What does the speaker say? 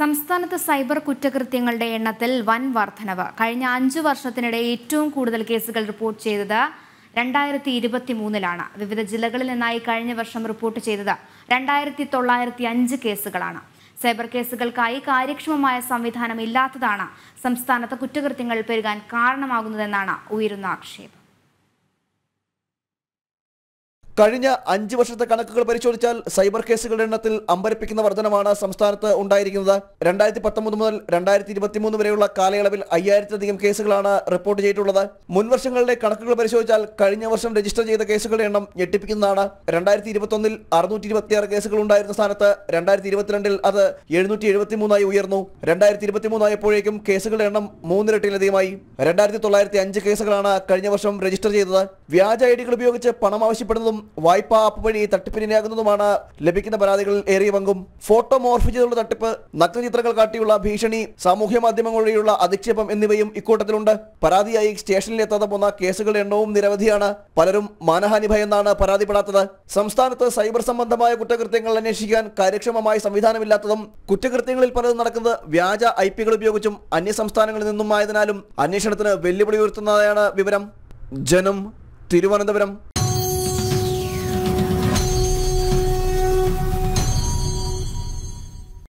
സംസ്ഥാനത്ത് സൈബർ കുറ്റകൃത്യങ്ങളുടെ എണ്ണത്തിൽ വൻ വർധനവ് കഴിഞ്ഞ അഞ്ചു വർഷത്തിനിടെ ഏറ്റവും കൂടുതൽ കേസുകൾ റിപ്പോർട്ട് ചെയ്തത് രണ്ടായിരത്തി ഇരുപത്തി മൂന്നിലാണ് വിവിധ ജില്ലകളിൽ നിന്നായി കഴിഞ്ഞ വർഷം റിപ്പോർട്ട് ചെയ്തത് രണ്ടായിരത്തി തൊള്ളായിരത്തി അഞ്ച് കേസുകളാണ് സൈബർ കേസുകൾക്കായി കാര്യക്ഷമമായ സംവിധാനം ഇല്ലാത്തതാണ് സംസ്ഥാനത്ത് കുറ്റകൃത്യങ്ങൾ പെരുകാൻ കാരണമാകുന്നതെന്നാണ് ഉയരുന്ന ആക്ഷേപം കഴിഞ്ഞ അഞ്ച് വർഷത്തെ കണക്കുകൾ പരിശോധിച്ചാൽ സൈബർ കേസുകളുടെ എണ്ണത്തിൽ അമ്പരപ്പിക്കുന്ന വർധനമാണ് സംസ്ഥാനത്ത് ഉണ്ടായിരിക്കുന്നത് രണ്ടായിരത്തി പത്തൊമ്പത് മുതൽ രണ്ടായിരത്തി ഇരുപത്തിമൂന്ന് വരെയുള്ള കാലയളവിൽ അയ്യായിരത്തിലധികം കേസുകളാണ് റിപ്പോർട്ട് ചെയ്തിട്ടുള്ളത് മുൻവർഷങ്ങളുടെ കണക്കുകൾ പരിശോധിച്ചാൽ കഴിഞ്ഞ വർഷം രജിസ്റ്റർ ചെയ്ത കേസുകളുടെ എണ്ണം ഞെട്ടിപ്പിക്കുന്നതാണ് രണ്ടായിരത്തി ഇരുപത്തൊന്നിൽ അറുന്നൂറ്റി ഇരുപത്തിയാറ് കേസുകൾ ഉണ്ടായിരുന്ന സ്ഥാനത്ത് രണ്ടായിരത്തി ഇരുപത്തിരണ്ടിൽ അത് എഴുന്നൂറ്റി എഴുപത്തി മൂന്നായി ഉയർന്നു രണ്ടായിരത്തി ഇരുപത്തിമൂന്നായപ്പോഴേക്കും കേസുകളുടെ എണ്ണം മൂന്നിരട്ടിയിലധികമായി രണ്ടായിരത്തി തൊള്ളായിരത്തി അഞ്ച് കേസുകളാണ് കഴിഞ്ഞ വർഷം രജിസ്റ്റർ ചെയ്തത് വ്യാജ ഐ ഡികൾ ഉപയോഗിച്ച് പണം ആവശ്യപ്പെടുന്നതും വായ്പ ആപ്പ് വഴി തട്ടിപ്പിനിരയാകുന്നതുമാണ് ലഭിക്കുന്ന പരാതികളിൽ ഏറിയ പങ്കും ഫോട്ടോ മോർഫ് ചെയ്തുള്ള തട്ടിപ്പ് നഗ്നചിത്രങ്ങൾ കാട്ടിയുള്ള ഭീഷണി സാമൂഹ്യ മാധ്യമങ്ങൾ വഴിയുള്ള അധിക്ഷേപം എന്നിവയും ഇക്കൂട്ടത്തിലുണ്ട് പരാതിയായി സ്റ്റേഷനിൽ എത്താതെ പോന്ന കേസുകളുടെ എണ്ണവും നിരവധിയാണ് പലരും മാനഹാനി ഭയന്നാണ് പരാതിപ്പെടാത്തത് സംസ്ഥാനത്ത് സൈബർ സംബന്ധമായ കുറ്റകൃത്യങ്ങൾ അന്വേഷിക്കാൻ കാര്യക്ഷമമായ സംവിധാനമില്ലാത്തതും കുറ്റകൃത്യങ്ങളിൽ പലതും നടക്കുന്നത് വ്യാജ ഐ പികൾ ഉപയോഗിച്ചും അന്യ സംസ്ഥാനങ്ങളിൽ നിന്നും ആയതിനാലും അന്വേഷണത്തിന് വെല്ലുവിളി ഉയർത്തുന്നതായാണ് വിവരം ജനം തിരുവനന്തപുരം